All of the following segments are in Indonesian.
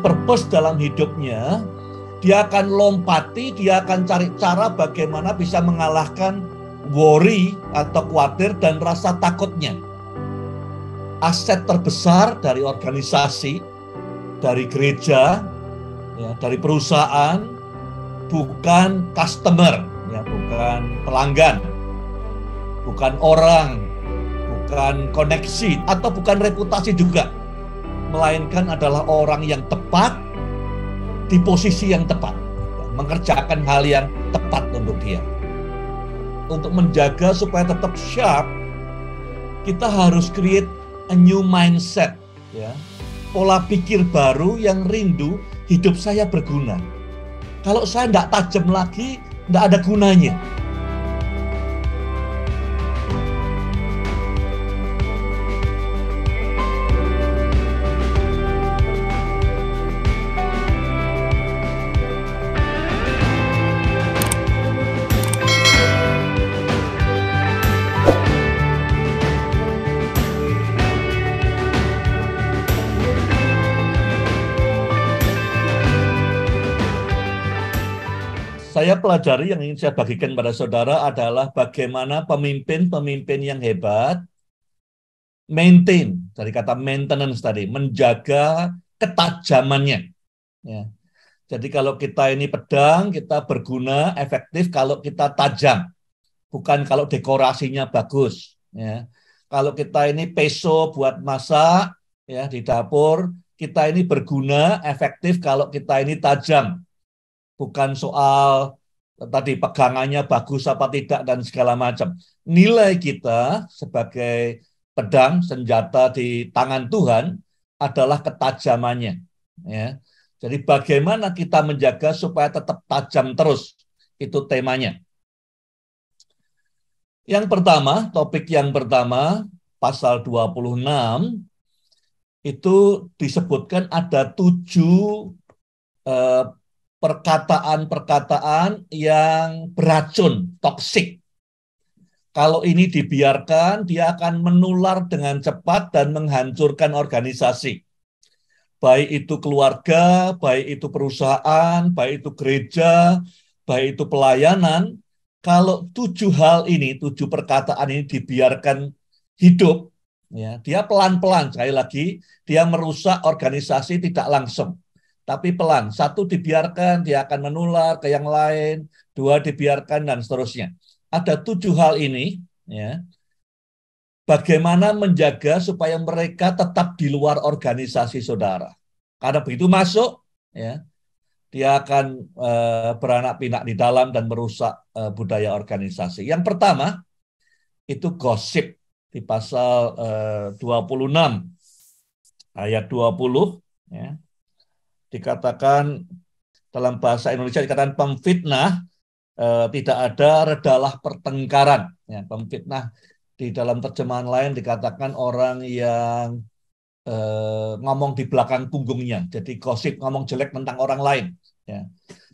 purpose dalam hidupnya, dia akan lompati, dia akan cari cara bagaimana bisa mengalahkan worry atau khawatir dan rasa takutnya. Aset terbesar dari organisasi, dari gereja, ya, dari perusahaan, bukan customer, ya, bukan pelanggan, bukan orang, bukan koneksi, atau bukan reputasi juga melainkan adalah orang yang tepat di posisi yang tepat, mengerjakan hal yang tepat untuk dia. Untuk menjaga supaya tetap sharp, kita harus create a new mindset, ya. Pola pikir baru yang rindu hidup saya berguna. Kalau saya tidak tajam lagi, tidak ada gunanya. pelajari yang ingin saya bagikan pada saudara adalah bagaimana pemimpin-pemimpin yang hebat maintain dari kata maintenance tadi menjaga ketajamannya ya. jadi kalau kita ini pedang kita berguna efektif kalau kita tajam bukan kalau dekorasinya bagus ya kalau kita ini peso buat masak ya di dapur kita ini berguna efektif kalau kita ini tajam bukan soal tadi pegangannya bagus apa tidak dan segala macam. Nilai kita sebagai pedang senjata di tangan Tuhan adalah ketajamannya. Ya. Jadi bagaimana kita menjaga supaya tetap tajam terus itu temanya. Yang pertama, topik yang pertama pasal 26 itu disebutkan ada tujuh eh, perkataan-perkataan yang beracun, toksik. Kalau ini dibiarkan, dia akan menular dengan cepat dan menghancurkan organisasi. Baik itu keluarga, baik itu perusahaan, baik itu gereja, baik itu pelayanan. Kalau tujuh hal ini, tujuh perkataan ini dibiarkan hidup, ya, dia pelan-pelan, sekali lagi, dia merusak organisasi tidak langsung tapi pelan. Satu dibiarkan, dia akan menular ke yang lain. Dua dibiarkan, dan seterusnya. Ada tujuh hal ini. Ya. Bagaimana menjaga supaya mereka tetap di luar organisasi saudara. Karena begitu masuk, ya, dia akan e, beranak pinak di dalam dan merusak e, budaya organisasi. Yang pertama, itu gosip di pasal e, eh, 26 ayat 20 ya dikatakan dalam bahasa Indonesia dikatakan pemfitnah eh, tidak ada redalah pertengkaran. Ya, pemfitnah di dalam terjemahan lain dikatakan orang yang eh, ngomong di belakang punggungnya. Jadi gosip ngomong jelek tentang orang lain. Ya.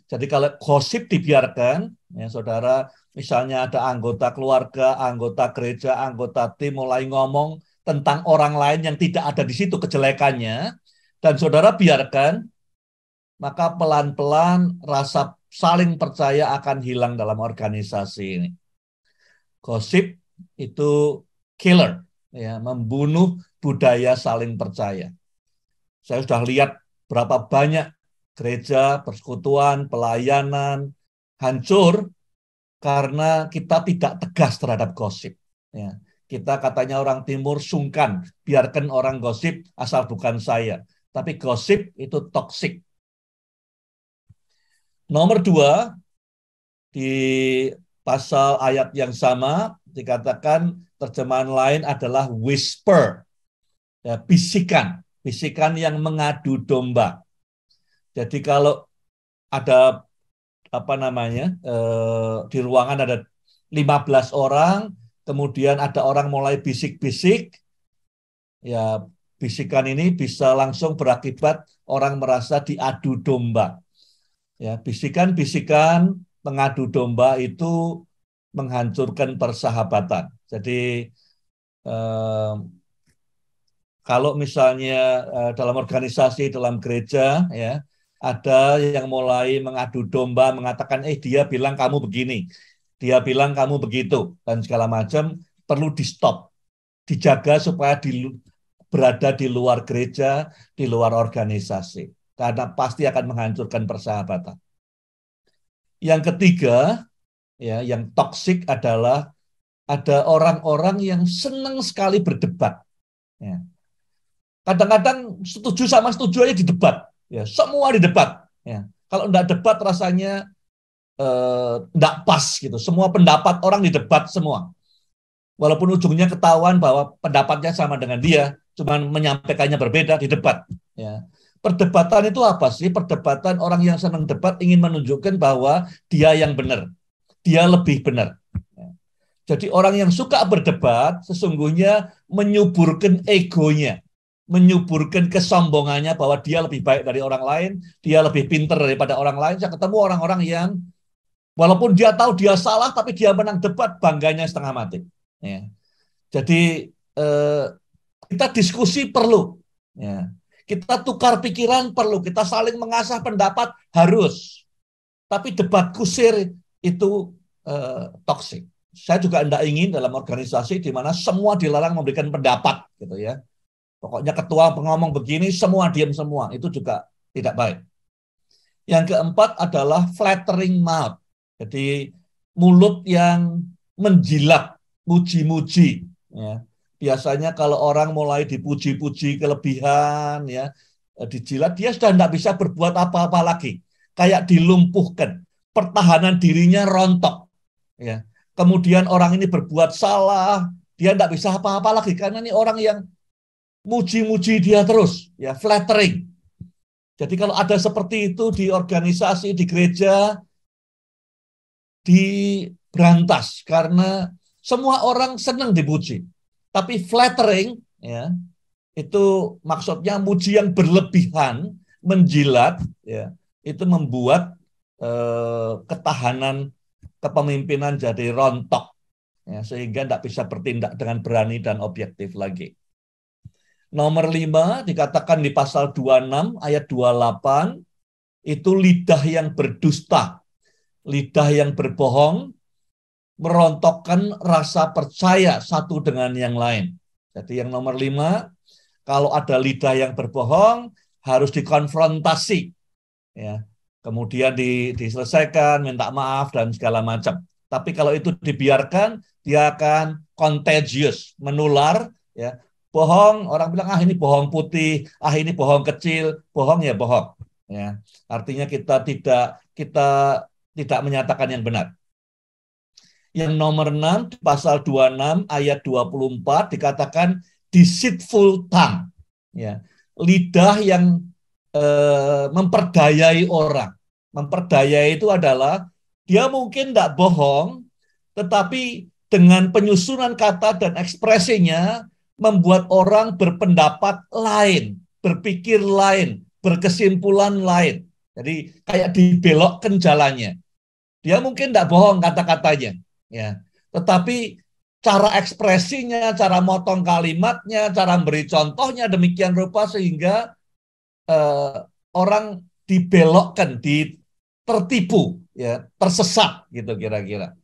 Jadi kalau gosip dibiarkan, ya saudara, misalnya ada anggota keluarga, anggota gereja, anggota tim mulai ngomong tentang orang lain yang tidak ada di situ kejelekannya, dan saudara biarkan maka pelan-pelan rasa saling percaya akan hilang dalam organisasi ini. Gosip itu killer, ya, membunuh budaya saling percaya. Saya sudah lihat berapa banyak gereja, persekutuan, pelayanan hancur karena kita tidak tegas terhadap gosip. Ya. Kita katanya orang timur sungkan, biarkan orang gosip asal bukan saya. Tapi gosip itu toksik Nomor dua, di pasal ayat yang sama dikatakan terjemahan lain adalah whisper, ya, bisikan, bisikan yang mengadu domba. Jadi kalau ada apa namanya eh, di ruangan ada 15 orang, kemudian ada orang mulai bisik-bisik, ya bisikan ini bisa langsung berakibat orang merasa diadu domba Ya, bisikan-bisikan mengadu domba itu menghancurkan persahabatan. Jadi eh, kalau misalnya eh, dalam organisasi, dalam gereja, ya ada yang mulai mengadu domba, mengatakan, eh dia bilang kamu begini, dia bilang kamu begitu, dan segala macam, perlu di stop, dijaga supaya di, berada di luar gereja, di luar organisasi karena pasti akan menghancurkan persahabatan. Yang ketiga, ya, yang toksik adalah ada orang-orang yang senang sekali berdebat. Ya. Kadang-kadang setuju sama setuju aja didebat. Ya, semua didebat. Ya. Kalau enggak debat rasanya eh, enggak pas gitu. Semua pendapat orang didebat semua. Walaupun ujungnya ketahuan bahwa pendapatnya sama dengan dia, cuman menyampaikannya berbeda di debat. Ya. Perdebatan itu apa sih? Perdebatan orang yang senang debat ingin menunjukkan bahwa dia yang benar. Dia lebih benar. Ya. Jadi orang yang suka berdebat sesungguhnya menyuburkan egonya, menyuburkan kesombongannya bahwa dia lebih baik dari orang lain, dia lebih pinter daripada orang lain. Saya ketemu orang-orang yang walaupun dia tahu dia salah tapi dia menang debat bangganya setengah mati. Ya. Jadi eh, kita diskusi perlu. Ya. Kita tukar pikiran perlu, kita saling mengasah pendapat harus. Tapi debat kusir itu eh, toksik. Saya juga tidak ingin dalam organisasi di mana semua dilarang memberikan pendapat, gitu ya. Pokoknya ketua pengomong begini, semua diam semua, itu juga tidak baik. Yang keempat adalah flattering mouth. Jadi mulut yang menjilat, muji-muji. Ya biasanya kalau orang mulai dipuji-puji kelebihan ya eh, dijilat dia sudah tidak bisa berbuat apa-apa lagi kayak dilumpuhkan pertahanan dirinya rontok ya kemudian orang ini berbuat salah dia tidak bisa apa-apa lagi karena ini orang yang muji-muji dia terus ya flattering jadi kalau ada seperti itu di organisasi di gereja diberantas karena semua orang senang dipuji tapi flattering ya itu maksudnya muji yang berlebihan, menjilat ya, itu membuat eh, ketahanan kepemimpinan jadi rontok ya, sehingga tidak bisa bertindak dengan berani dan objektif lagi. Nomor lima dikatakan di pasal 26 ayat 28 itu lidah yang berdusta, lidah yang berbohong, merontokkan rasa percaya satu dengan yang lain. Jadi yang nomor lima, kalau ada lidah yang berbohong harus dikonfrontasi, ya. Kemudian di, diselesaikan, minta maaf dan segala macam. Tapi kalau itu dibiarkan, dia akan contagious, menular, ya. Bohong, orang bilang ah ini bohong putih, ah ini bohong kecil, bohong ya bohong, ya. Artinya kita tidak kita tidak menyatakan yang benar yang nomor 6 pasal 26 ayat 24 dikatakan deceitful tongue ya lidah yang eh, memperdayai orang memperdayai itu adalah dia mungkin tidak bohong tetapi dengan penyusunan kata dan ekspresinya membuat orang berpendapat lain berpikir lain berkesimpulan lain jadi kayak dibelokkan jalannya dia mungkin tidak bohong kata-katanya ya. Tetapi cara ekspresinya, cara motong kalimatnya, cara beri contohnya demikian rupa sehingga eh, orang dibelokkan, di tertipu, ya, tersesat gitu kira-kira.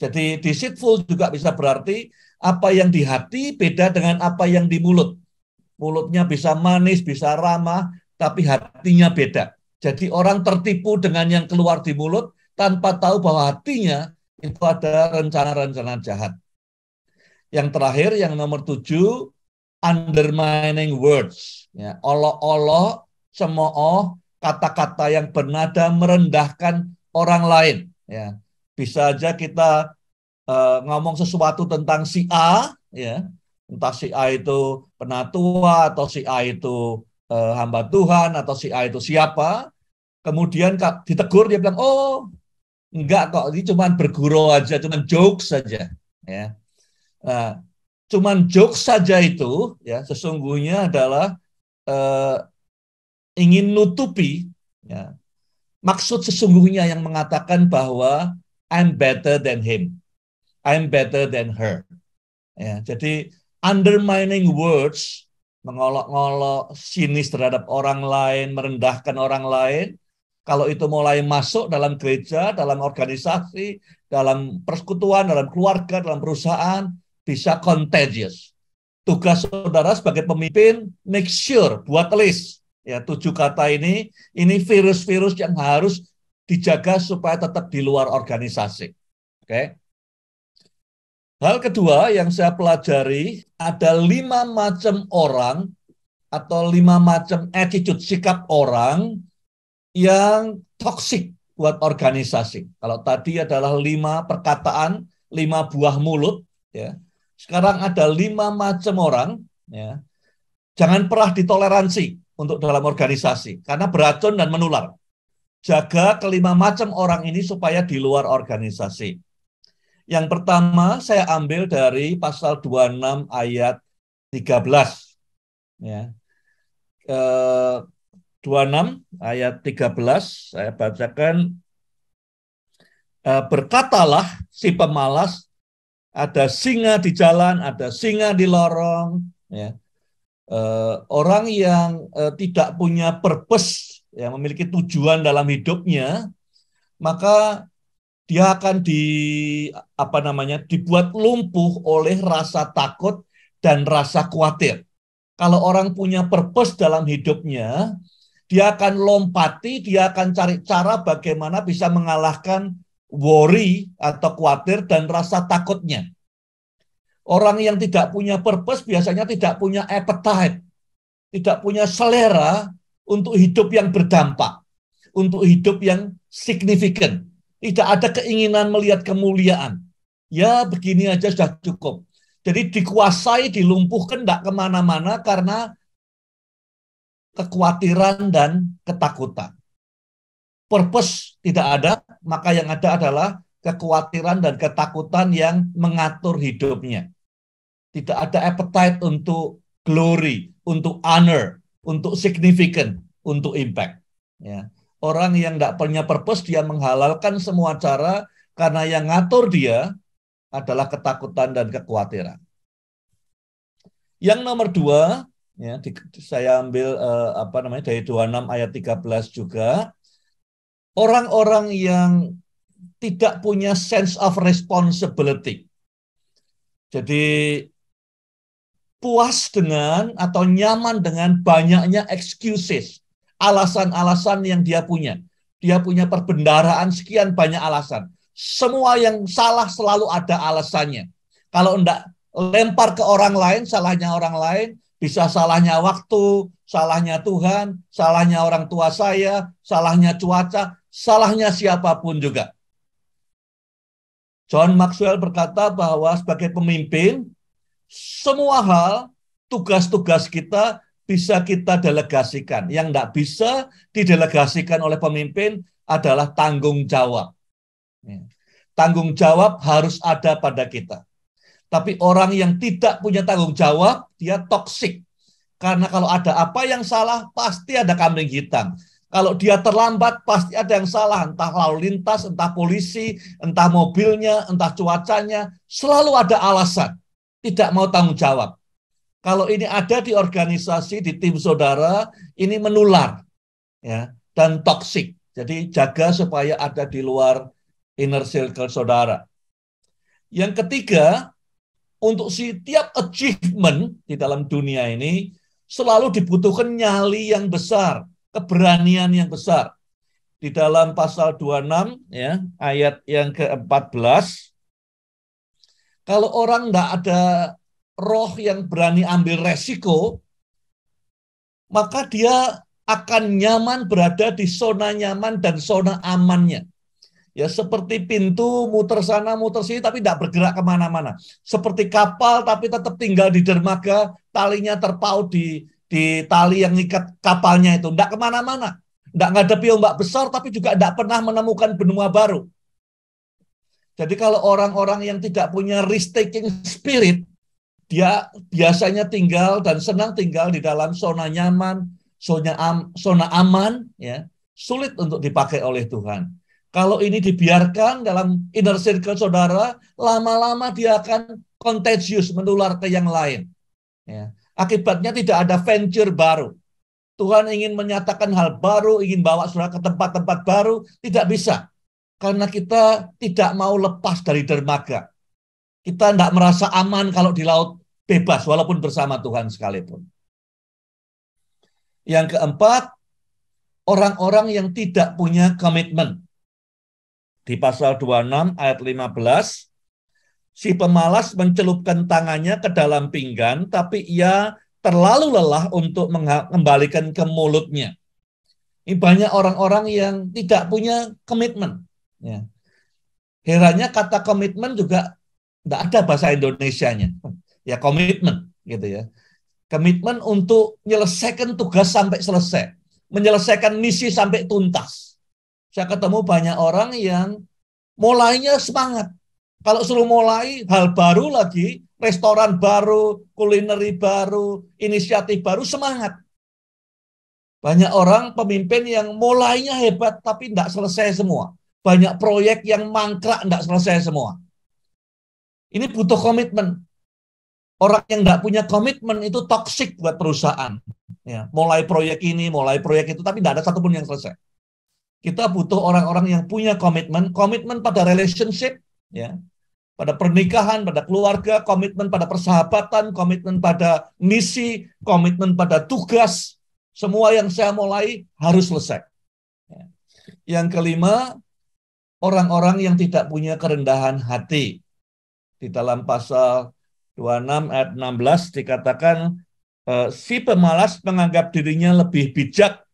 Jadi deceitful juga bisa berarti apa yang di hati beda dengan apa yang di mulut. Mulutnya bisa manis, bisa ramah, tapi hatinya beda. Jadi orang tertipu dengan yang keluar di mulut tanpa tahu bahwa hatinya itu ada rencana-rencana jahat. Yang terakhir, yang nomor tujuh, undermining words. Ya, Olok-olok, semooh, kata-kata yang bernada merendahkan orang lain. Ya, bisa aja kita uh, ngomong sesuatu tentang si A, ya, entah si A itu penatua atau si A itu uh, hamba Tuhan atau si A itu siapa. Kemudian ditegur dia bilang, oh Enggak kok, ini cuma berguru aja, cuma jokes saja. Ya. Nah, cuman jokes saja itu, ya sesungguhnya adalah eh, ingin nutupi ya, maksud sesungguhnya yang mengatakan bahwa I'm better than him, I'm better than her. Ya, jadi undermining words, mengolok-olok, sinis terhadap orang lain, merendahkan orang lain, kalau itu mulai masuk dalam gereja, dalam organisasi, dalam persekutuan, dalam keluarga, dalam perusahaan, bisa contagious. Tugas saudara sebagai pemimpin, make sure, buat list. Ya, tujuh kata ini, ini virus-virus yang harus dijaga supaya tetap di luar organisasi. Oke. Okay? Hal kedua yang saya pelajari ada lima macam orang atau lima macam attitude sikap orang yang toksik buat organisasi. Kalau tadi adalah lima perkataan, lima buah mulut, ya. Sekarang ada lima macam orang, ya. Jangan pernah ditoleransi untuk dalam organisasi karena beracun dan menular. Jaga kelima macam orang ini supaya di luar organisasi. Yang pertama saya ambil dari pasal 26 ayat 13. Ya. Eh, 26 ayat 13 saya bacakan e, berkatalah si pemalas ada singa di jalan, ada singa di lorong ya. E, orang yang e, tidak punya purpose yang memiliki tujuan dalam hidupnya maka dia akan di apa namanya dibuat lumpuh oleh rasa takut dan rasa khawatir. Kalau orang punya purpose dalam hidupnya, dia akan lompati, dia akan cari cara bagaimana bisa mengalahkan worry atau khawatir dan rasa takutnya. Orang yang tidak punya purpose biasanya tidak punya appetite, tidak punya selera untuk hidup yang berdampak, untuk hidup yang signifikan. Tidak ada keinginan melihat kemuliaan. Ya begini aja sudah cukup. Jadi dikuasai, dilumpuhkan, tidak kemana-mana karena kekhawatiran dan ketakutan. Purpose tidak ada, maka yang ada adalah kekhawatiran dan ketakutan yang mengatur hidupnya. Tidak ada appetite untuk glory, untuk honor, untuk significant, untuk impact. Ya. Orang yang tidak punya purpose, dia menghalalkan semua cara karena yang ngatur dia adalah ketakutan dan kekhawatiran. Yang nomor dua, ya di, saya ambil uh, apa namanya dari 26 ayat 13 juga orang-orang yang tidak punya sense of responsibility. Jadi puas dengan atau nyaman dengan banyaknya excuses, alasan-alasan yang dia punya. Dia punya perbendaraan sekian banyak alasan. Semua yang salah selalu ada alasannya. Kalau enggak lempar ke orang lain, salahnya orang lain, bisa salahnya waktu, salahnya Tuhan, salahnya orang tua saya, salahnya cuaca, salahnya siapapun juga. John Maxwell berkata bahwa sebagai pemimpin, semua hal, tugas-tugas kita bisa kita delegasikan. Yang tidak bisa didelegasikan oleh pemimpin adalah tanggung jawab. Ya. Tanggung jawab harus ada pada kita. Tapi orang yang tidak punya tanggung jawab, dia toksik. Karena kalau ada apa yang salah, pasti ada kambing hitam. Kalau dia terlambat, pasti ada yang salah. Entah lalu lintas, entah polisi, entah mobilnya, entah cuacanya. Selalu ada alasan. Tidak mau tanggung jawab. Kalau ini ada di organisasi, di tim saudara, ini menular. ya Dan toksik. Jadi jaga supaya ada di luar inner circle saudara. Yang ketiga, untuk setiap achievement di dalam dunia ini selalu dibutuhkan nyali yang besar, keberanian yang besar. Di dalam pasal 26 ya, ayat yang ke-14 kalau orang tidak ada roh yang berani ambil resiko, maka dia akan nyaman berada di zona nyaman dan zona amannya ya seperti pintu muter sana muter sini tapi tidak bergerak kemana-mana seperti kapal tapi tetap tinggal di dermaga talinya terpaut di di tali yang ikat kapalnya itu tidak kemana-mana tidak ngadepi ombak besar tapi juga tidak pernah menemukan benua baru jadi kalau orang-orang yang tidak punya risk taking spirit dia biasanya tinggal dan senang tinggal di dalam zona nyaman zona am, zona aman ya sulit untuk dipakai oleh Tuhan kalau ini dibiarkan dalam inner circle saudara, lama-lama dia akan contagious, menular ke yang lain. Ya. Akibatnya tidak ada venture baru. Tuhan ingin menyatakan hal baru, ingin bawa saudara ke tempat-tempat baru, tidak bisa. Karena kita tidak mau lepas dari dermaga. Kita tidak merasa aman kalau di laut bebas, walaupun bersama Tuhan sekalipun. Yang keempat, orang-orang yang tidak punya komitmen di pasal 26 ayat 15, si pemalas mencelupkan tangannya ke dalam pinggan, tapi ia terlalu lelah untuk mengembalikan ke mulutnya. Ini banyak orang-orang yang tidak punya komitmen. Ya. Herannya kata komitmen juga tidak ada bahasa Indonesia-nya. Ya komitmen gitu ya. Komitmen untuk menyelesaikan tugas sampai selesai. Menyelesaikan misi sampai tuntas saya ketemu banyak orang yang mulainya semangat. Kalau suruh mulai hal baru lagi, restoran baru, kulineri baru, inisiatif baru, semangat. Banyak orang pemimpin yang mulainya hebat tapi tidak selesai semua. Banyak proyek yang mangkrak tidak selesai semua. Ini butuh komitmen. Orang yang tidak punya komitmen itu toksik buat perusahaan. Ya, mulai proyek ini, mulai proyek itu, tapi tidak ada satupun yang selesai. Kita butuh orang-orang yang punya komitmen, komitmen pada relationship, ya, pada pernikahan, pada keluarga, komitmen pada persahabatan, komitmen pada misi, komitmen pada tugas. Semua yang saya mulai harus selesai. Ya. Yang kelima, orang-orang yang tidak punya kerendahan hati. Di dalam pasal 26 ayat 16 dikatakan eh, si pemalas menganggap dirinya lebih bijak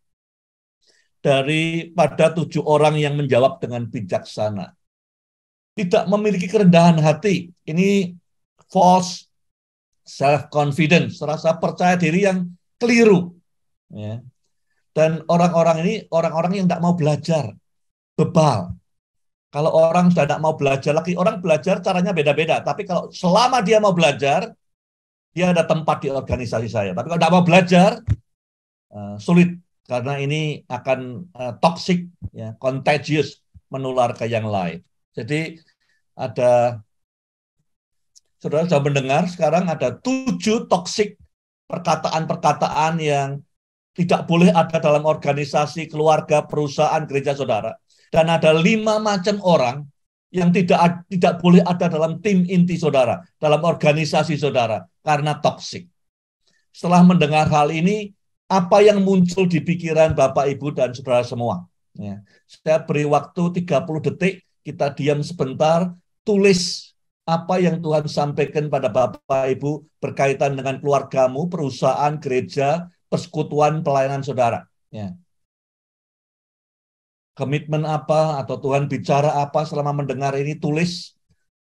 dari pada tujuh orang yang menjawab dengan bijaksana. Tidak memiliki kerendahan hati. Ini false self-confidence, rasa percaya diri yang keliru. Ya. Dan orang-orang ini, orang-orang yang tidak mau belajar. Bebal. Kalau orang sudah tidak mau belajar lagi, orang belajar caranya beda-beda. Tapi kalau selama dia mau belajar, dia ada tempat di organisasi saya. Tapi kalau tidak mau belajar, eh, sulit karena ini akan uh, toxic ya contagious menular ke yang lain jadi ada saudara sudah mendengar sekarang ada tujuh toxic perkataan-perkataan yang tidak boleh ada dalam organisasi keluarga perusahaan gereja saudara dan ada lima macam orang yang tidak tidak boleh ada dalam tim inti saudara, dalam organisasi saudara karena toksik. Setelah mendengar hal ini, apa yang muncul di pikiran Bapak, Ibu, dan Saudara semua. Ya. Saya beri waktu 30 detik, kita diam sebentar, tulis apa yang Tuhan sampaikan pada Bapak, Ibu berkaitan dengan keluargamu, perusahaan, gereja, persekutuan, pelayanan saudara. Ya. Komitmen apa atau Tuhan bicara apa selama mendengar ini, tulis.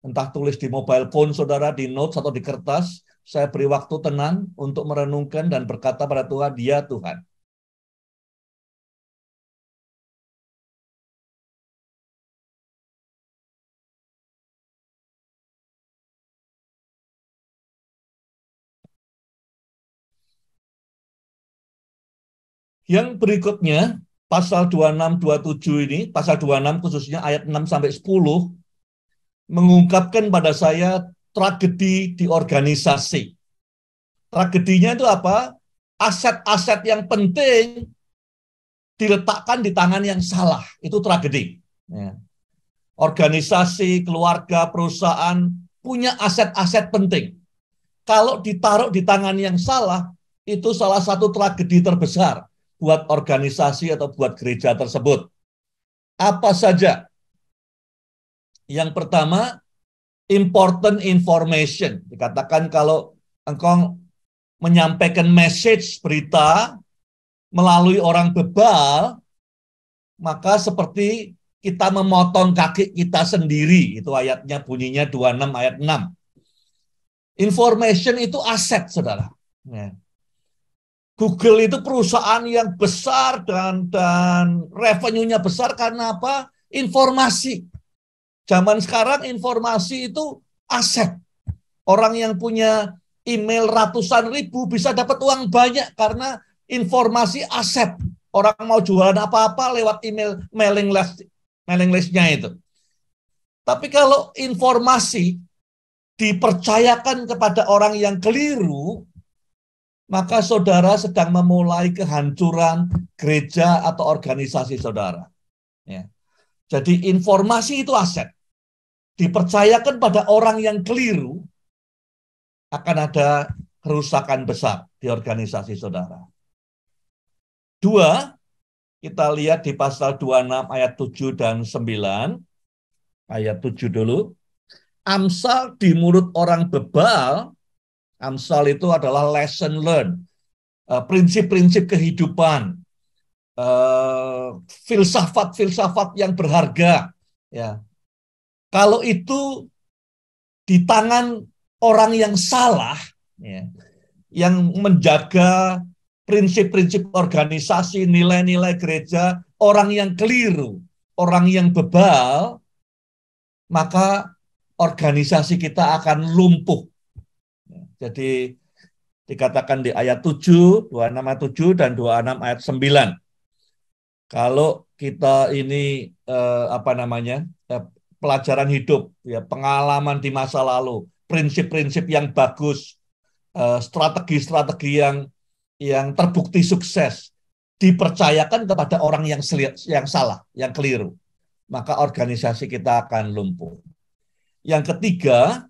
Entah tulis di mobile phone saudara, di notes atau di kertas, saya beri waktu tenang untuk merenungkan dan berkata pada Tuhan, dia Tuhan. Yang berikutnya, pasal 26 27 ini, pasal 26 khususnya ayat 6 sampai 10 mengungkapkan pada saya tragedi di organisasi. Tragedinya itu apa? Aset-aset yang penting diletakkan di tangan yang salah. Itu tragedi. Ya. Organisasi, keluarga, perusahaan punya aset-aset penting. Kalau ditaruh di tangan yang salah, itu salah satu tragedi terbesar buat organisasi atau buat gereja tersebut. Apa saja? Yang pertama, important information. Dikatakan kalau engkau menyampaikan message berita melalui orang bebal, maka seperti kita memotong kaki kita sendiri. Itu ayatnya bunyinya 26 ayat 6. Information itu aset, saudara. Ya. Google itu perusahaan yang besar dan dan revenue-nya besar karena apa? Informasi. Zaman sekarang informasi itu aset. Orang yang punya email ratusan ribu bisa dapat uang banyak karena informasi aset. Orang mau jualan apa-apa lewat email mailing list mailing listnya itu. Tapi kalau informasi dipercayakan kepada orang yang keliru, maka saudara sedang memulai kehancuran gereja atau organisasi saudara. Ya. Jadi informasi itu aset dipercayakan pada orang yang keliru, akan ada kerusakan besar di organisasi saudara. Dua, kita lihat di pasal 26 ayat 7 dan 9. Ayat 7 dulu. Amsal di mulut orang bebal, Amsal itu adalah lesson learned, eh, prinsip-prinsip kehidupan, eh, filsafat-filsafat yang berharga, ya kalau itu di tangan orang yang salah, ya, yang menjaga prinsip-prinsip organisasi, nilai-nilai gereja, orang yang keliru, orang yang bebal, maka organisasi kita akan lumpuh. Ya, jadi dikatakan di ayat 7, tujuh dan 26 ayat 9. Kalau kita ini eh, apa namanya? pelajaran hidup, ya pengalaman di masa lalu, prinsip-prinsip yang bagus, eh, strategi-strategi yang yang terbukti sukses dipercayakan kepada orang yang selir, yang salah, yang keliru. Maka organisasi kita akan lumpuh. Yang ketiga,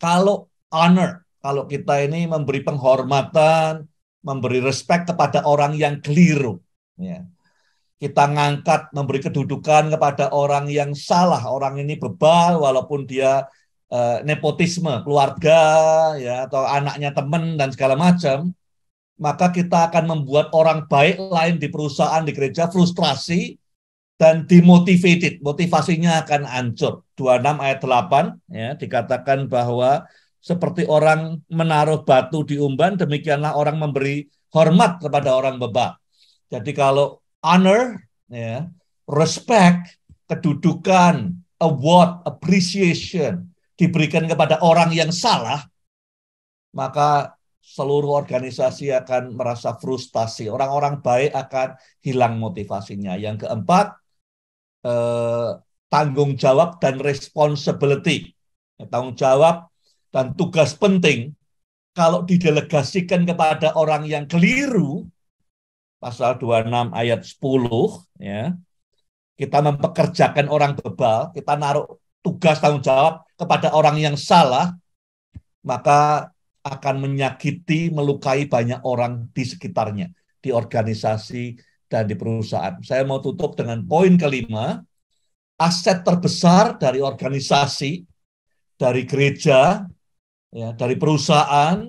kalau honor, kalau kita ini memberi penghormatan, memberi respect kepada orang yang keliru, ya kita ngangkat memberi kedudukan kepada orang yang salah orang ini bebal walaupun dia eh, nepotisme keluarga ya atau anaknya teman dan segala macam maka kita akan membuat orang baik lain di perusahaan di gereja frustrasi dan demotivated motivasinya akan hancur 26 ayat 8 ya dikatakan bahwa seperti orang menaruh batu di umban demikianlah orang memberi hormat kepada orang bebal jadi kalau honor, ya, respect, kedudukan, award, appreciation diberikan kepada orang yang salah, maka seluruh organisasi akan merasa frustasi. Orang-orang baik akan hilang motivasinya. Yang keempat, eh, tanggung jawab dan responsibility. Tanggung jawab dan tugas penting kalau didelegasikan kepada orang yang keliru, pasal 26 ayat 10 ya. Kita mempekerjakan orang bebal, kita naruh tugas tanggung jawab kepada orang yang salah, maka akan menyakiti, melukai banyak orang di sekitarnya, di organisasi dan di perusahaan. Saya mau tutup dengan poin kelima, aset terbesar dari organisasi, dari gereja, ya, dari perusahaan,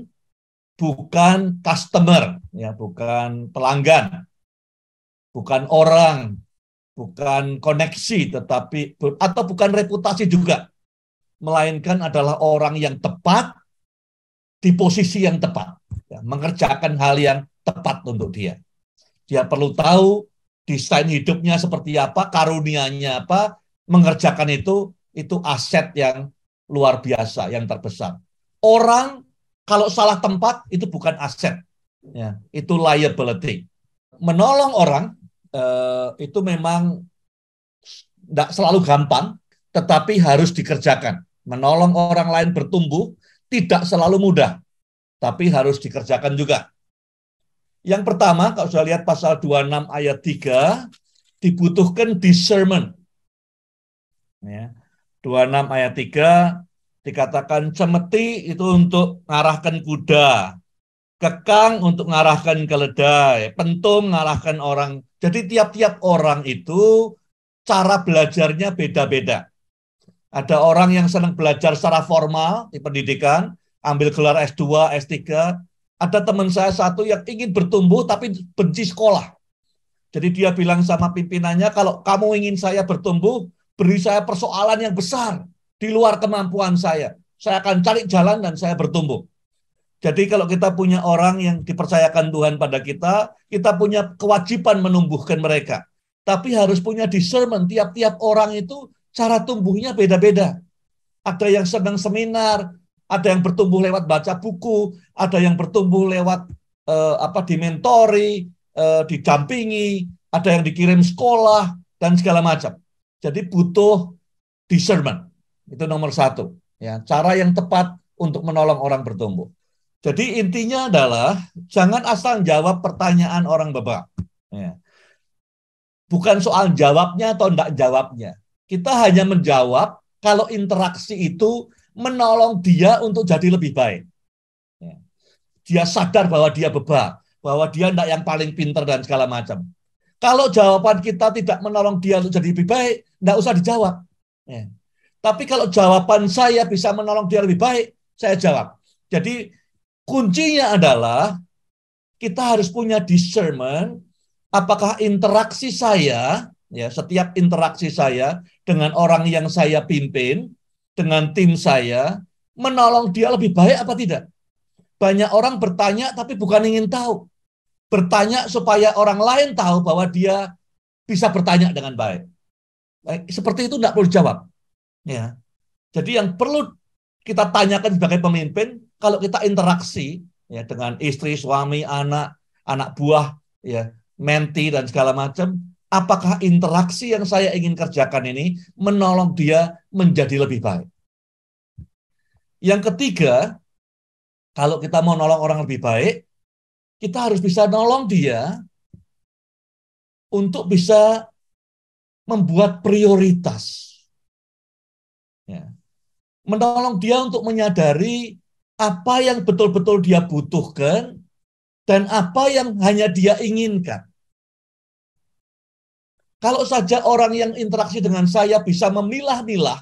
bukan customer, ya bukan pelanggan, bukan orang, bukan koneksi, tetapi atau bukan reputasi juga, melainkan adalah orang yang tepat di posisi yang tepat, ya, mengerjakan hal yang tepat untuk dia. Dia perlu tahu desain hidupnya seperti apa, karunianya apa, mengerjakan itu itu aset yang luar biasa, yang terbesar. Orang kalau salah tempat itu bukan aset, ya, itu liability. Menolong orang eh, itu memang tidak selalu gampang, tetapi harus dikerjakan. Menolong orang lain bertumbuh tidak selalu mudah, tapi harus dikerjakan juga. Yang pertama, kalau sudah lihat pasal 26 ayat 3, dibutuhkan discernment. Ya. 26 ayat 3, dikatakan cemeti itu untuk mengarahkan kuda, kekang untuk mengarahkan keledai, pentum mengarahkan orang. Jadi tiap-tiap orang itu cara belajarnya beda-beda. Ada orang yang senang belajar secara formal di pendidikan, ambil gelar S2, S3. Ada teman saya satu yang ingin bertumbuh tapi benci sekolah. Jadi dia bilang sama pimpinannya, kalau kamu ingin saya bertumbuh, beri saya persoalan yang besar di luar kemampuan saya. Saya akan cari jalan dan saya bertumbuh. Jadi kalau kita punya orang yang dipercayakan Tuhan pada kita, kita punya kewajiban menumbuhkan mereka. Tapi harus punya discernment. Tiap-tiap orang itu cara tumbuhnya beda-beda. Ada yang senang seminar, ada yang bertumbuh lewat baca buku, ada yang bertumbuh lewat eh, apa dimentori, eh, didampingi, ada yang dikirim sekolah dan segala macam. Jadi butuh discernment itu nomor satu. Ya, cara yang tepat untuk menolong orang bertumbuh. Jadi intinya adalah jangan asal jawab pertanyaan orang bebak. Ya. Bukan soal jawabnya atau tidak jawabnya. Kita hanya menjawab kalau interaksi itu menolong dia untuk jadi lebih baik. Ya. Dia sadar bahwa dia bebak, bahwa dia tidak yang paling pinter dan segala macam. Kalau jawaban kita tidak menolong dia untuk jadi lebih baik, tidak usah dijawab. Ya. Tapi kalau jawaban saya bisa menolong dia lebih baik, saya jawab. Jadi kuncinya adalah kita harus punya discernment apakah interaksi saya ya setiap interaksi saya dengan orang yang saya pimpin, dengan tim saya menolong dia lebih baik apa tidak. Banyak orang bertanya tapi bukan ingin tahu. Bertanya supaya orang lain tahu bahwa dia bisa bertanya dengan baik. Seperti itu tidak perlu jawab Ya. Jadi yang perlu kita tanyakan sebagai pemimpin kalau kita interaksi ya dengan istri, suami, anak, anak buah, ya, menti dan segala macam, apakah interaksi yang saya ingin kerjakan ini menolong dia menjadi lebih baik? Yang ketiga, kalau kita mau nolong orang lebih baik, kita harus bisa nolong dia untuk bisa membuat prioritas menolong dia untuk menyadari apa yang betul-betul dia butuhkan dan apa yang hanya dia inginkan. Kalau saja orang yang interaksi dengan saya bisa memilah-milah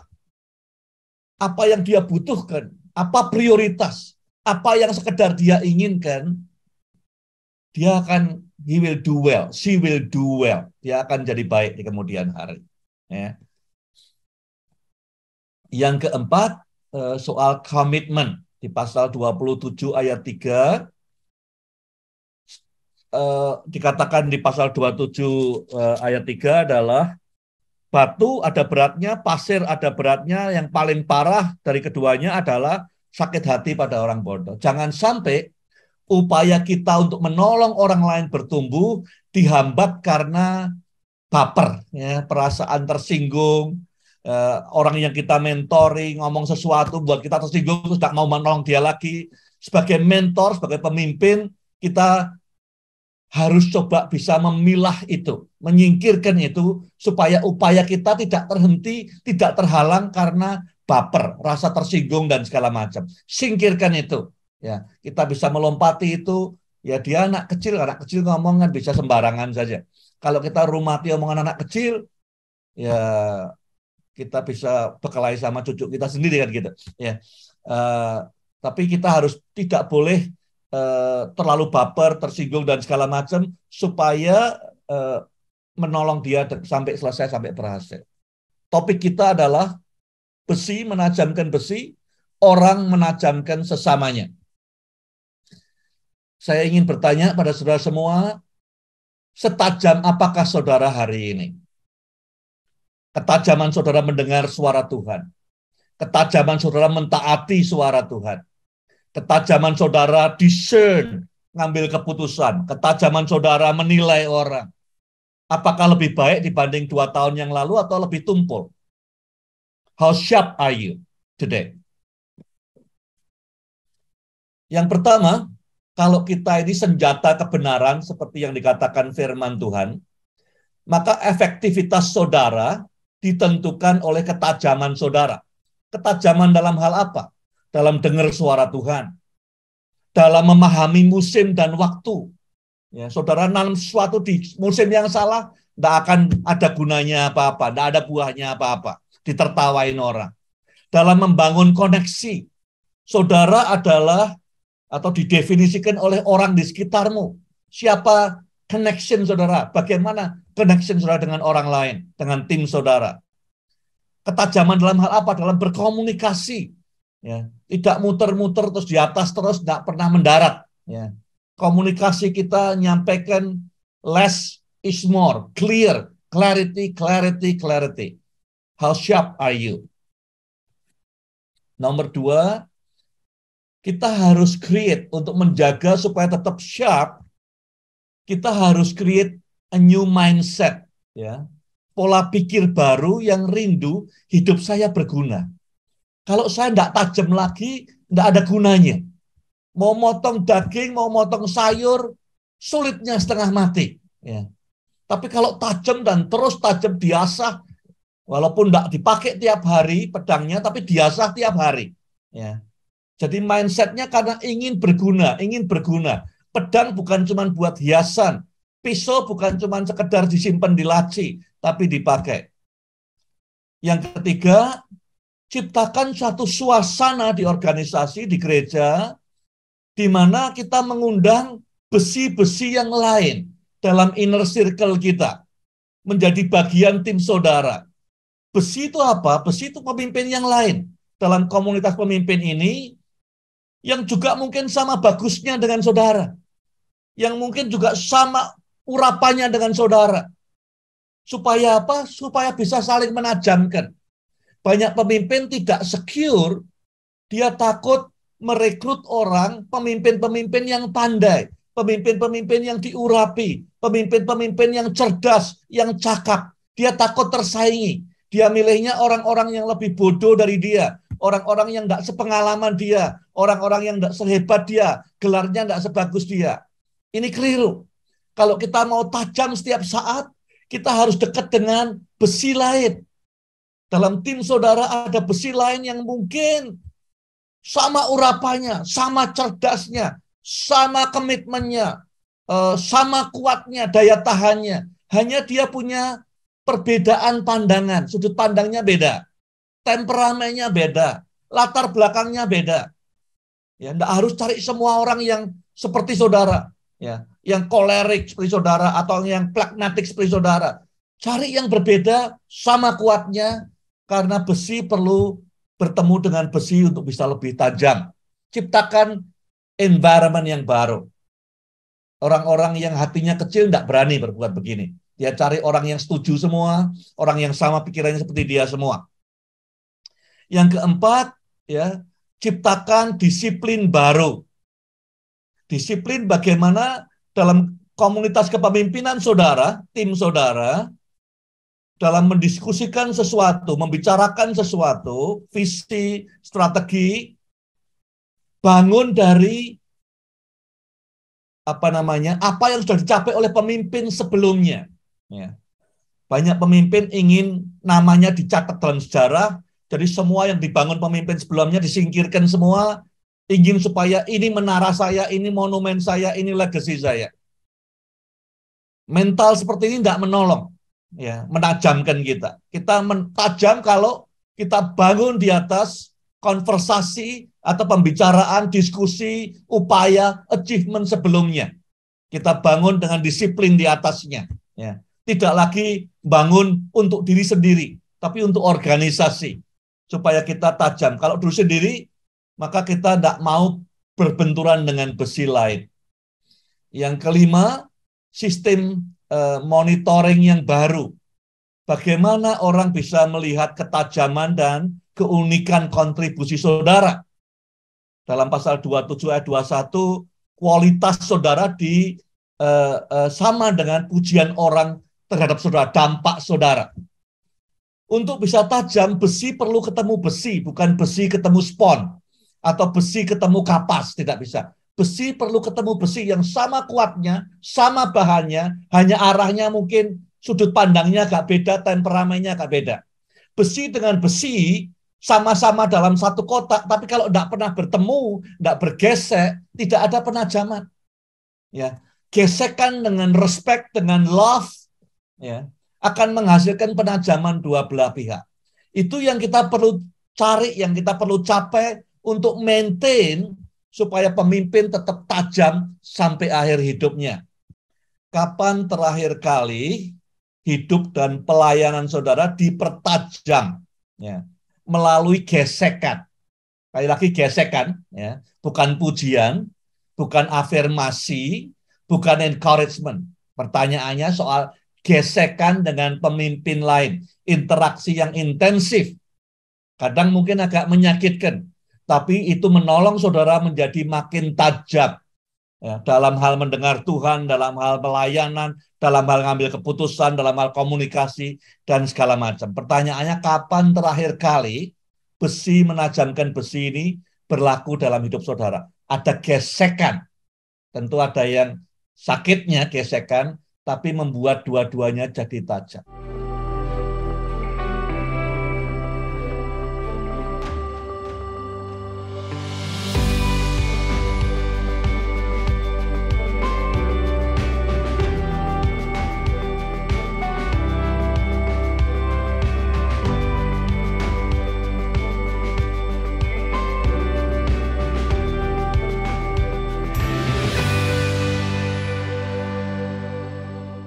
apa yang dia butuhkan, apa prioritas, apa yang sekedar dia inginkan, dia akan he will do well, she will do well. Dia akan jadi baik di kemudian hari. Ya. Yang keempat, eh, soal komitmen di pasal 27 ayat 3 eh, dikatakan di pasal 27 eh, ayat 3 adalah batu ada beratnya, pasir ada beratnya, yang paling parah dari keduanya adalah sakit hati pada orang bodoh. Jangan sampai upaya kita untuk menolong orang lain bertumbuh dihambat karena baper, ya, perasaan tersinggung, uh, orang yang kita mentoring ngomong sesuatu buat kita tersinggung terus tidak mau menolong dia lagi. Sebagai mentor, sebagai pemimpin, kita harus coba bisa memilah itu, menyingkirkan itu supaya upaya kita tidak terhenti, tidak terhalang karena baper, rasa tersinggung dan segala macam. Singkirkan itu. Ya, kita bisa melompati itu. Ya dia anak kecil, anak kecil ngomongan bisa sembarangan saja. Kalau kita rumati omongan anak kecil, ya kita bisa berkelahi sama cucu kita sendiri kan gitu ya uh, tapi kita harus tidak boleh uh, terlalu baper tersinggung dan segala macam supaya uh, menolong dia sampai selesai sampai berhasil topik kita adalah besi menajamkan besi orang menajamkan sesamanya saya ingin bertanya pada saudara semua setajam apakah saudara hari ini Ketajaman saudara mendengar suara Tuhan. Ketajaman saudara mentaati suara Tuhan. Ketajaman saudara discern, ngambil keputusan. Ketajaman saudara menilai orang. Apakah lebih baik dibanding dua tahun yang lalu atau lebih tumpul? How sharp are you today? Yang pertama, kalau kita ini senjata kebenaran seperti yang dikatakan firman Tuhan, maka efektivitas saudara ditentukan oleh ketajaman saudara. Ketajaman dalam hal apa? Dalam dengar suara Tuhan, dalam memahami musim dan waktu. Ya, saudara dalam suatu di musim yang salah, tidak akan ada gunanya apa-apa, tidak ada buahnya apa-apa. Ditertawain orang. Dalam membangun koneksi, saudara adalah atau didefinisikan oleh orang di sekitarmu. Siapa connection saudara, bagaimana connection saudara dengan orang lain, dengan tim saudara. Ketajaman dalam hal apa? Dalam berkomunikasi. Ya, tidak muter-muter terus di atas terus, tidak pernah mendarat. Ya. Komunikasi kita nyampaikan less is more, clear, clarity, clarity, clarity. How sharp are you? Nomor dua, kita harus create untuk menjaga supaya tetap sharp kita harus create a new mindset ya pola pikir baru yang rindu hidup saya berguna kalau saya tidak tajam lagi tidak ada gunanya mau motong daging mau motong sayur sulitnya setengah mati ya tapi kalau tajam dan terus tajam biasa walaupun tidak dipakai tiap hari pedangnya tapi biasa tiap hari ya jadi mindsetnya karena ingin berguna ingin berguna Pedang bukan cuma buat hiasan, pisau bukan cuma sekedar disimpan di laci, tapi dipakai. Yang ketiga, ciptakan satu suasana di organisasi, di gereja, di mana kita mengundang besi-besi yang lain dalam inner circle kita. Menjadi bagian tim saudara. Besi itu apa? Besi itu pemimpin yang lain. Dalam komunitas pemimpin ini, yang juga mungkin sama bagusnya dengan saudara yang mungkin juga sama urapannya dengan saudara. Supaya apa? Supaya bisa saling menajamkan. Banyak pemimpin tidak secure, dia takut merekrut orang, pemimpin-pemimpin yang pandai, pemimpin-pemimpin yang diurapi, pemimpin-pemimpin yang cerdas, yang cakap. Dia takut tersaingi. Dia milihnya orang-orang yang lebih bodoh dari dia, orang-orang yang tidak sepengalaman dia, orang-orang yang tidak sehebat dia, gelarnya tidak sebagus dia. Ini keliru. Kalau kita mau tajam setiap saat, kita harus dekat dengan besi lain. Dalam tim saudara ada besi lain yang mungkin sama urapannya, sama cerdasnya, sama komitmennya, eh, sama kuatnya daya tahannya. Hanya dia punya perbedaan pandangan, sudut pandangnya beda, temperamennya beda, latar belakangnya beda. Ya, tidak harus cari semua orang yang seperti saudara ya, yang kolerik seperti saudara atau yang plagmatik seperti saudara. Cari yang berbeda sama kuatnya karena besi perlu bertemu dengan besi untuk bisa lebih tajam. Ciptakan environment yang baru. Orang-orang yang hatinya kecil tidak berani berbuat begini. Dia cari orang yang setuju semua, orang yang sama pikirannya seperti dia semua. Yang keempat, ya, ciptakan disiplin baru Disiplin bagaimana dalam komunitas kepemimpinan saudara, tim saudara, dalam mendiskusikan sesuatu, membicarakan sesuatu, visi, strategi, bangun dari apa namanya apa yang sudah dicapai oleh pemimpin sebelumnya ya. banyak pemimpin ingin namanya dicatat dalam sejarah jadi semua yang dibangun pemimpin sebelumnya disingkirkan semua ingin supaya ini menara saya, ini monumen saya, ini legacy saya. Mental seperti ini tidak menolong, ya, menajamkan kita. Kita menajam kalau kita bangun di atas konversasi atau pembicaraan, diskusi, upaya, achievement sebelumnya. Kita bangun dengan disiplin di atasnya. Ya. Tidak lagi bangun untuk diri sendiri, tapi untuk organisasi. Supaya kita tajam. Kalau dulu sendiri, maka kita tidak mau berbenturan dengan besi lain. Yang kelima, sistem eh, monitoring yang baru. Bagaimana orang bisa melihat ketajaman dan keunikan kontribusi saudara? Dalam pasal 27 ayat 21, kualitas saudara di eh, eh, sama dengan pujian orang terhadap saudara, dampak saudara. Untuk bisa tajam, besi perlu ketemu besi, bukan besi ketemu spons atau besi ketemu kapas tidak bisa. Besi perlu ketemu besi yang sama kuatnya, sama bahannya, hanya arahnya mungkin sudut pandangnya agak beda, temperamennya agak beda. Besi dengan besi sama-sama dalam satu kotak, tapi kalau tidak pernah bertemu, tidak bergesek, tidak ada penajaman. Ya, gesekan dengan respect, dengan love, ya, akan menghasilkan penajaman dua belah pihak. Itu yang kita perlu cari, yang kita perlu capai untuk maintain supaya pemimpin tetap tajam sampai akhir hidupnya. Kapan terakhir kali hidup dan pelayanan saudara dipertajam ya, melalui gesekan? Kali lagi gesekan, ya, bukan pujian, bukan afirmasi, bukan encouragement. Pertanyaannya soal gesekan dengan pemimpin lain, interaksi yang intensif. Kadang mungkin agak menyakitkan, tapi itu menolong saudara menjadi makin tajam ya, dalam hal mendengar Tuhan, dalam hal pelayanan, dalam hal ngambil keputusan, dalam hal komunikasi, dan segala macam. Pertanyaannya, kapan terakhir kali besi menajamkan besi ini berlaku dalam hidup saudara? Ada gesekan. Tentu ada yang sakitnya gesekan, tapi membuat dua-duanya jadi tajam.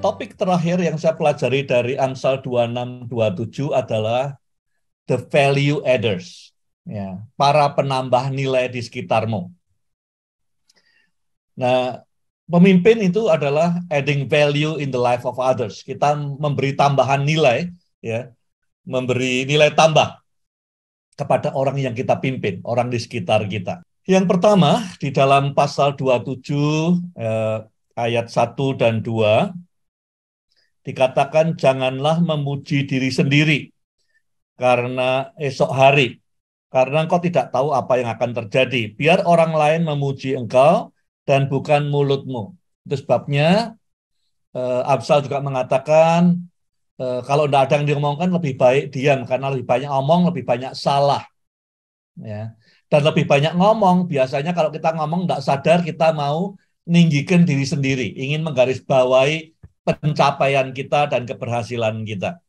topik terakhir yang saya pelajari dari Amsal 2627 adalah the value adders, ya, para penambah nilai di sekitarmu. Nah, pemimpin itu adalah adding value in the life of others. Kita memberi tambahan nilai, ya, memberi nilai tambah kepada orang yang kita pimpin, orang di sekitar kita. Yang pertama, di dalam pasal 27 eh, ayat 1 dan 2, dikatakan janganlah memuji diri sendiri karena esok hari karena engkau tidak tahu apa yang akan terjadi. Biar orang lain memuji engkau dan bukan mulutmu. Itu sebabnya eh, Absal juga mengatakan eh, kalau tidak ada yang diomongkan lebih baik diam karena lebih banyak omong lebih banyak salah. Ya. Dan lebih banyak ngomong, biasanya kalau kita ngomong tidak sadar kita mau ninggikan diri sendiri, ingin menggarisbawahi pencapaian kita dan keberhasilan kita.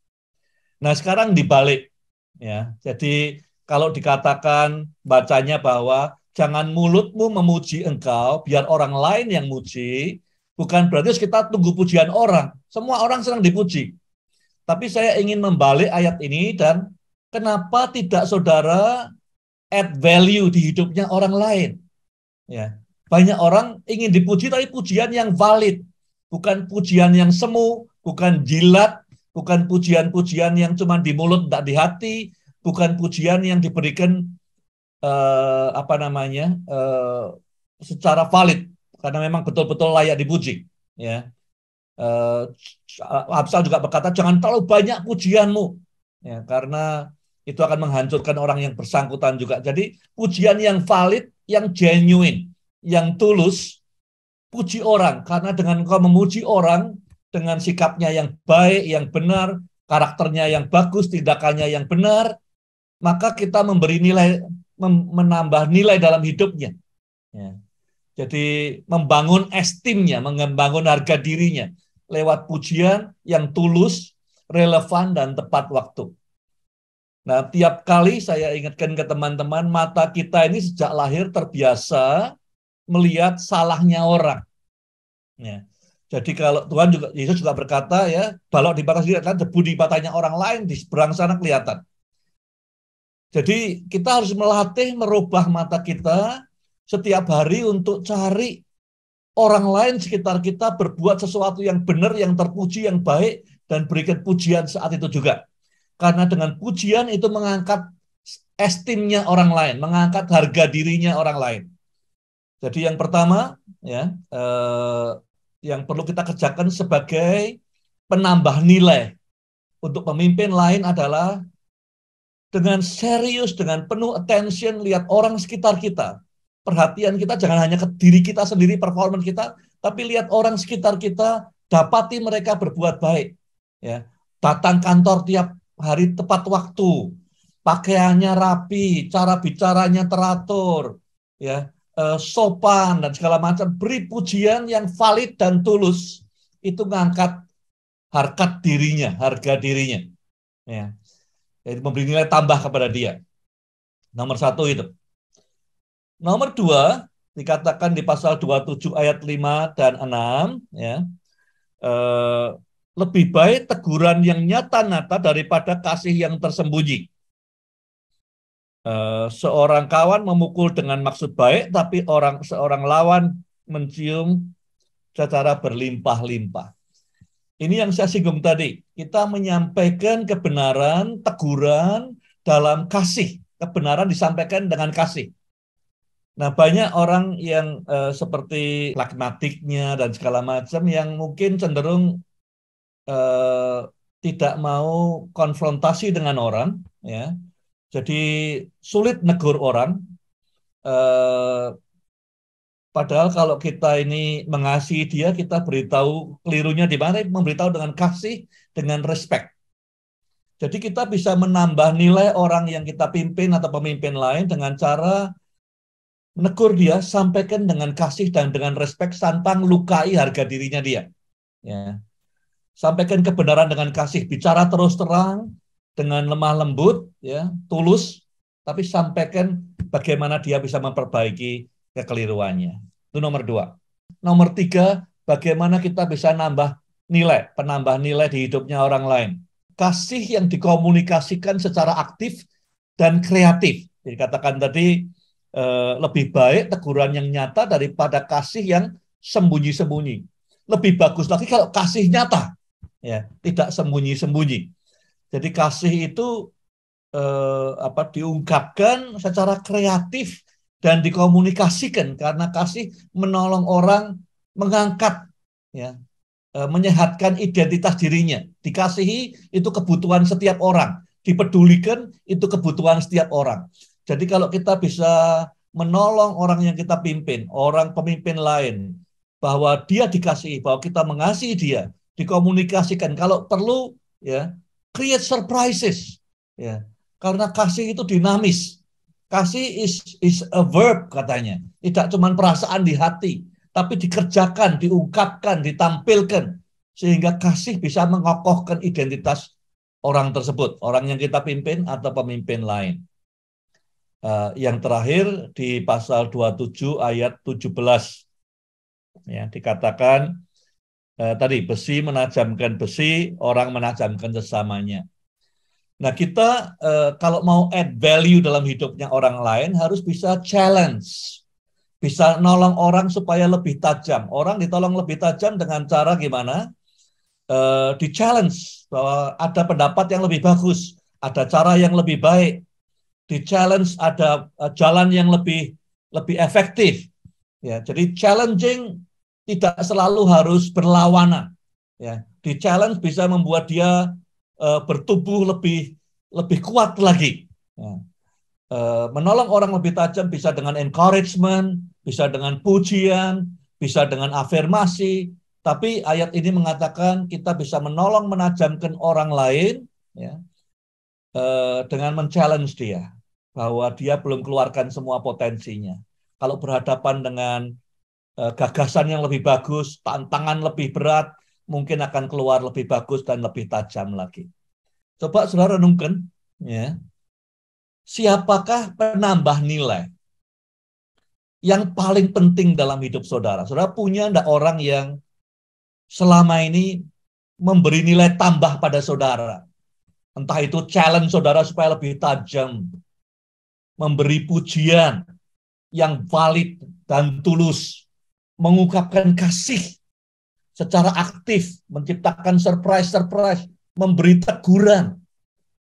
Nah, sekarang dibalik ya. Jadi kalau dikatakan bacanya bahwa jangan mulutmu memuji engkau, biar orang lain yang muji, bukan berarti kita tunggu pujian orang. Semua orang senang dipuji. Tapi saya ingin membalik ayat ini dan kenapa tidak saudara add value di hidupnya orang lain? Ya. Banyak orang ingin dipuji tapi pujian yang valid, bukan pujian yang semu, bukan jilat, bukan pujian-pujian yang cuma di mulut tidak di hati, bukan pujian yang diberikan eh, apa namanya eh, secara valid karena memang betul-betul layak dipuji, ya. Eh, Absal juga berkata jangan terlalu banyak pujianmu, ya karena itu akan menghancurkan orang yang bersangkutan juga. Jadi pujian yang valid, yang genuine, yang tulus, puji orang karena dengan engkau memuji orang dengan sikapnya yang baik, yang benar, karakternya yang bagus, tindakannya yang benar, maka kita memberi nilai menambah nilai dalam hidupnya. Ya. Jadi membangun estimnya, mengembangun harga dirinya lewat pujian yang tulus, relevan dan tepat waktu. Nah, tiap kali saya ingatkan ke teman-teman, mata kita ini sejak lahir terbiasa melihat salahnya orang. Ya. Jadi kalau Tuhan juga Yesus juga berkata ya, balok di batas sendiri kan debu di batanya orang lain di seberang sana kelihatan. Jadi kita harus melatih merubah mata kita setiap hari untuk cari orang lain sekitar kita berbuat sesuatu yang benar, yang terpuji, yang baik dan berikan pujian saat itu juga. Karena dengan pujian itu mengangkat estimnya orang lain, mengangkat harga dirinya orang lain. Jadi yang pertama ya eh, yang perlu kita kerjakan sebagai penambah nilai untuk pemimpin lain adalah dengan serius, dengan penuh attention lihat orang sekitar kita. Perhatian kita jangan hanya ke diri kita sendiri, performan kita, tapi lihat orang sekitar kita, dapati mereka berbuat baik. Ya, datang kantor tiap hari tepat waktu, pakaiannya rapi, cara bicaranya teratur, ya Eh, sopan dan segala macam beri pujian yang valid dan tulus itu ngangkat harkat dirinya harga dirinya ya jadi memberi nilai tambah kepada dia nomor satu itu nomor dua dikatakan di pasal 27 ayat 5 dan 6 ya eh, lebih baik teguran yang nyata-nyata daripada kasih yang tersembunyi Eh, seorang kawan memukul dengan maksud baik, tapi orang seorang lawan mencium secara berlimpah-limpah. Ini yang saya singgung tadi. Kita menyampaikan kebenaran, teguran dalam kasih. Kebenaran disampaikan dengan kasih. Nah, banyak orang yang uh, seperti pragmatiknya dan segala macam yang mungkin cenderung uh, tidak mau konfrontasi dengan orang, ya jadi sulit negur orang. Eh, padahal kalau kita ini mengasihi dia, kita beritahu kelirunya di mana, memberitahu dengan kasih, dengan respect. Jadi kita bisa menambah nilai orang yang kita pimpin atau pemimpin lain dengan cara menegur dia, sampaikan dengan kasih dan dengan respect, santang lukai harga dirinya dia. Ya. Sampaikan kebenaran dengan kasih, bicara terus terang, dengan lemah lembut, ya, tulus, tapi sampaikan bagaimana dia bisa memperbaiki kekeliruannya. Itu nomor dua. Nomor tiga, bagaimana kita bisa nambah nilai, penambah nilai di hidupnya orang lain. Kasih yang dikomunikasikan secara aktif dan kreatif. Jadi katakan tadi eh, lebih baik teguran yang nyata daripada kasih yang sembunyi-sembunyi. Lebih bagus lagi kalau kasih nyata, ya tidak sembunyi-sembunyi. Jadi kasih itu eh, apa diungkapkan secara kreatif dan dikomunikasikan karena kasih menolong orang mengangkat ya eh, menyehatkan identitas dirinya. Dikasihi itu kebutuhan setiap orang, dipedulikan itu kebutuhan setiap orang. Jadi kalau kita bisa menolong orang yang kita pimpin, orang pemimpin lain, bahwa dia dikasihi, bahwa kita mengasihi dia, dikomunikasikan. Kalau perlu, ya create surprises. Ya. Karena kasih itu dinamis. Kasih is is a verb katanya. Tidak cuma perasaan di hati, tapi dikerjakan, diungkapkan, ditampilkan sehingga kasih bisa mengokohkan identitas orang tersebut, orang yang kita pimpin atau pemimpin lain. Uh, yang terakhir di pasal 27 ayat 17 ya dikatakan eh, tadi besi menajamkan besi, orang menajamkan sesamanya. Nah, kita eh, kalau mau add value dalam hidupnya orang lain harus bisa challenge. Bisa nolong orang supaya lebih tajam. Orang ditolong lebih tajam dengan cara gimana? Eh, di challenge bahwa ada pendapat yang lebih bagus, ada cara yang lebih baik. Di challenge ada eh, jalan yang lebih lebih efektif. Ya, jadi challenging tidak selalu harus berlawanan. Ya, di challenge bisa membuat dia uh, bertubuh lebih lebih kuat lagi. Ya. Uh, menolong orang lebih tajam bisa dengan encouragement, bisa dengan pujian, bisa dengan afirmasi. Tapi ayat ini mengatakan kita bisa menolong menajamkan orang lain ya, uh, dengan men-challenge dia bahwa dia belum keluarkan semua potensinya. Kalau berhadapan dengan Eh, gagasan yang lebih bagus, tantangan lebih berat, mungkin akan keluar lebih bagus dan lebih tajam lagi. Coba saudara renungkan, ya. Siapakah penambah nilai yang paling penting dalam hidup saudara? Saudara punya ndak orang yang selama ini memberi nilai tambah pada saudara? Entah itu challenge saudara supaya lebih tajam, memberi pujian yang valid dan tulus, mengungkapkan kasih secara aktif, menciptakan surprise-surprise, memberi teguran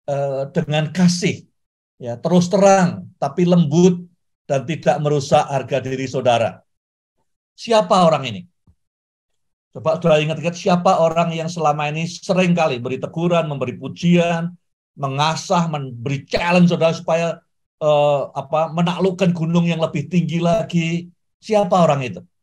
uh, dengan kasih, ya terus terang tapi lembut dan tidak merusak harga diri saudara. Siapa orang ini? Coba sudah ingat-ingat siapa orang yang selama ini sering kali beri teguran, memberi pujian, mengasah, memberi challenge saudara supaya uh, apa menaklukkan gunung yang lebih tinggi lagi. Siapa orang itu?